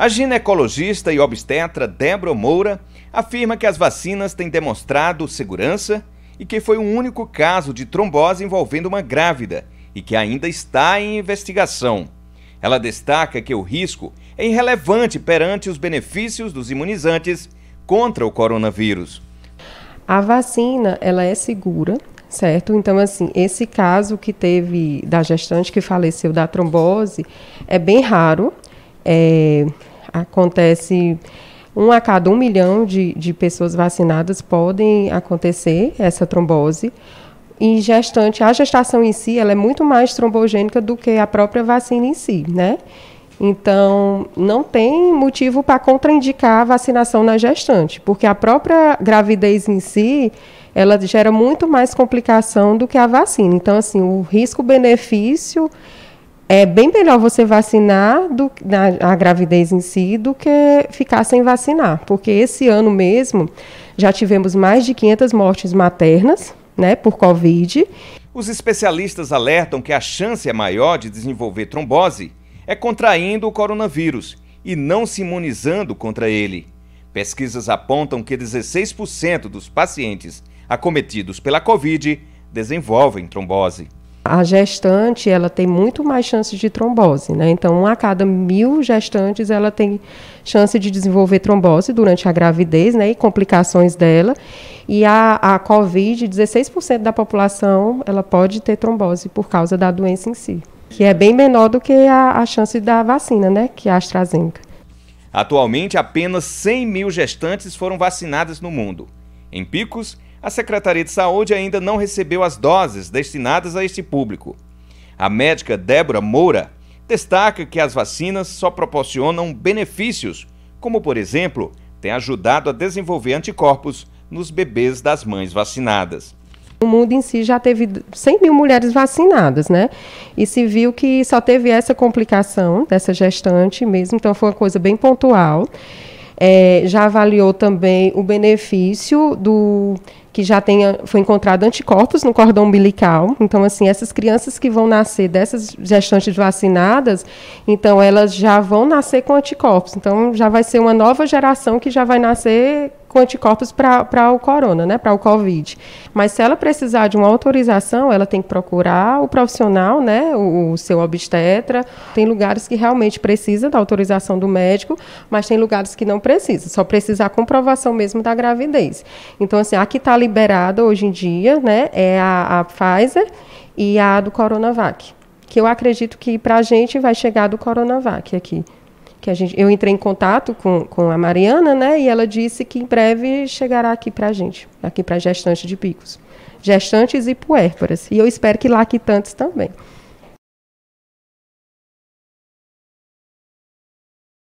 A ginecologista e obstetra Débora Moura afirma que as vacinas têm demonstrado segurança e que foi o único caso de trombose envolvendo uma grávida e que ainda está em investigação. Ela destaca que o risco é irrelevante perante os benefícios dos imunizantes contra o coronavírus. A vacina, ela é segura, certo? Então, assim, esse caso que teve da gestante que faleceu da trombose é bem raro. É, acontece um a cada um milhão de, de pessoas vacinadas podem acontecer essa trombose. Em gestante, a gestação em si, ela é muito mais trombogênica do que a própria vacina em si, né? Então, não tem motivo para contraindicar a vacinação na gestante, porque a própria gravidez em si, ela gera muito mais complicação do que a vacina. Então, assim, o risco-benefício é bem melhor você vacinar do, na, a gravidez em si do que ficar sem vacinar, porque esse ano mesmo já tivemos mais de 500 mortes maternas né, por Covid. Os especialistas alertam que a chance é maior de desenvolver trombose é contraindo o coronavírus e não se imunizando contra ele. Pesquisas apontam que 16% dos pacientes acometidos pela Covid desenvolvem trombose. A gestante, ela tem muito mais chances de trombose, né? Então, a cada mil gestantes, ela tem chance de desenvolver trombose durante a gravidez, né? E complicações dela. E a, a COVID, 16% da população, ela pode ter trombose por causa da doença em si. Que é bem menor do que a, a chance da vacina, né? Que é a AstraZeneca. Atualmente, apenas 100 mil gestantes foram vacinadas no mundo. Em picos, a Secretaria de Saúde ainda não recebeu as doses destinadas a este público. A médica Débora Moura destaca que as vacinas só proporcionam benefícios, como, por exemplo, tem ajudado a desenvolver anticorpos nos bebês das mães vacinadas. O mundo em si já teve 100 mil mulheres vacinadas, né? E se viu que só teve essa complicação dessa gestante mesmo, então foi uma coisa bem pontual é, já avaliou também o benefício do que já tenha, foi encontrado anticorpos no cordão umbilical. Então, assim, essas crianças que vão nascer dessas gestantes vacinadas, então elas já vão nascer com anticorpos. Então, já vai ser uma nova geração que já vai nascer com anticorpos para o corona, né, para o Covid. Mas se ela precisar de uma autorização, ela tem que procurar o profissional, né, o, o seu obstetra. Tem lugares que realmente precisa da autorização do médico, mas tem lugares que não precisa, só precisa a comprovação mesmo da gravidez. Então, assim, a que está liberada hoje em dia, né, é a, a Pfizer e a do Coronavac, que eu acredito que para a gente vai chegar do Coronavac aqui que a gente, eu entrei em contato com, com a Mariana, né? E ela disse que em breve chegará aqui para a gente, aqui para gestante de picos. Gestantes e puérperas. E eu espero que lactantes também.